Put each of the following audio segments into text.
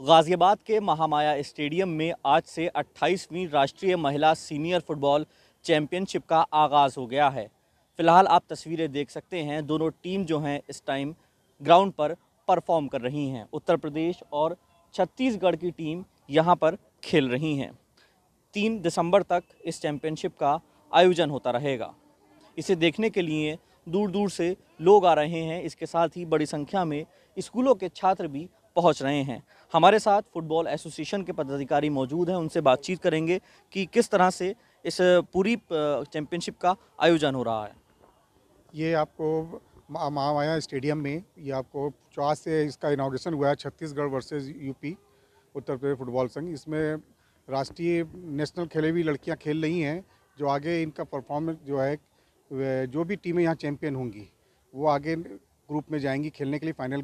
गाज़ियाबाद के महामाया स्टेडियम में आज से 28वीं राष्ट्रीय महिला सीनियर फुटबॉल चैम्पियनशिप का आगाज़ हो गया है फ़िलहाल आप तस्वीरें देख सकते हैं दोनों टीम जो हैं इस टाइम ग्राउंड पर परफॉर्म कर रही हैं उत्तर प्रदेश और छत्तीसगढ़ की टीम यहाँ पर खेल रही हैं तीन दिसंबर तक इस चैम्पियनशिप का आयोजन होता रहेगा इसे देखने के लिए दूर दूर से लोग आ रहे हैं इसके साथ ही बड़ी संख्या में स्कूलों के छात्र भी पहुंच रहे हैं हमारे साथ फुटबॉल एसोसिएशन के पदाधिकारी मौजूद हैं उनसे बातचीत करेंगे कि किस तरह से इस पूरी चैम्पियनशिप का आयोजन हो रहा है ये आपको महामाया स्टेडियम में ये आपको चौथ से इसका इनाग्रेशन हुआ है Chhattisgarh versus UP Uttar Pradesh football संघ इसमें राष्ट्रीय नेशनल खेले हुई लड़कियाँ खेल रही हैं जो आगे इनका परफॉर्मेंस जो है जो भी टीमें यहाँ चैम्पियन होंगी वो आगे ग्रुप में जाएंगी खेलने के लिए फाइनल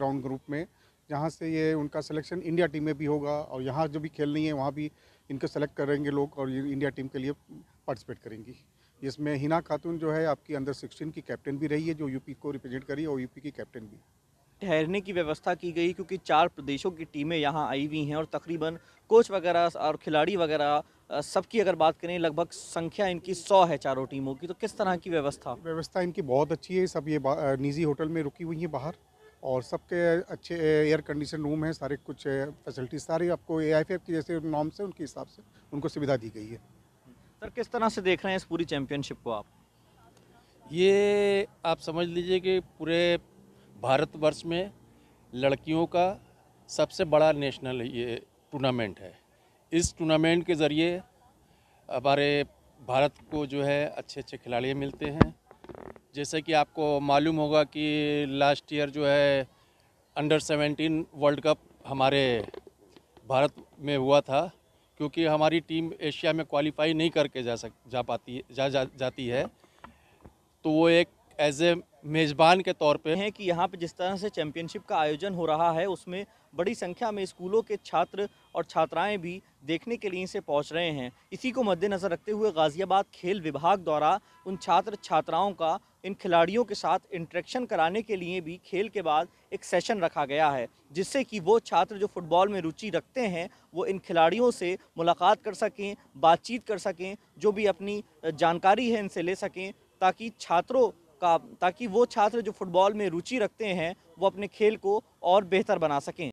राउंड ग्रुप में जहाँ से ये उनका सिलेक्शन इंडिया टीम में भी होगा और यहाँ जो भी खेल रही है वहाँ भी इनको सेलेक्ट करेंगे लोग और ये इंडिया टीम के लिए पार्टिसिपेट करेंगी इसमें हिना खातून जो है आपकी अंडर सिक्सटीन की कैप्टन भी रही है जो यूपी को रिप्रेजेंट करी है और यूपी की कैप्टन भी ठहरने की व्यवस्था की गई क्योंकि चार प्रदेशों की टीमें यहाँ आई हुई हैं और तकरीबन कोच वगैरह और खिलाड़ी वगैरह सबकी अगर बात करें लगभग संख्या इनकी सौ है चारों टीमों की तो किस तरह की व्यवस्था व्यवस्था इनकी बहुत अच्छी है सब ये निजी होटल में रुकी हुई हैं बाहर और सबके अच्छे एयर कंडीशन रूम हैं सारे कुछ फैसिलिटीज सारी आपको ए की जैसे नॉर्म से उनके हिसाब से उनको सुविधा दी गई है सर किस तरह से देख रहे हैं इस पूरी चैम्पियनशिप को आप ये आप समझ लीजिए कि पूरे भारतवर्ष में लड़कियों का सबसे बड़ा नेशनल ये टूर्नामेंट है इस टूर्नामेंट के ज़रिए हमारे भारत को जो है अच्छे अच्छे खिलाड़ी मिलते हैं जैसे कि आपको मालूम होगा कि लास्ट ईयर जो है अंडर 17 वर्ल्ड कप हमारे भारत में हुआ था क्योंकि हमारी टीम एशिया में क्वालिफाई नहीं करके जा सक जा पाती जा, जा जाती है तो वो एक एज ए मेज़बान के तौर पे हैं कि यहाँ पे जिस तरह से चैम्पियनशिप का आयोजन हो रहा है उसमें बड़ी संख्या में स्कूलों के छात्र और छात्राएं भी देखने के लिए इसे पहुँच रहे हैं इसी को मद्देनज़र रखते हुए गाज़ियाबाद खेल विभाग द्वारा उन छात्र छात्राओं का इन खिलाड़ियों के साथ इंट्रैक्शन कराने के लिए भी खेल के बाद एक सेशन रखा गया है जिससे कि वो छात्र जो फुटबॉल में रुचि रखते हैं वो इन खिलाड़ियों से मुलाकात कर सकें बातचीत कर सकें जो भी अपनी जानकारी है इनसे ले सकें ताकि छात्रों का ताकि वो छात्र जो फुटबॉल में रुचि रखते हैं वो अपने खेल को और बेहतर बना सकें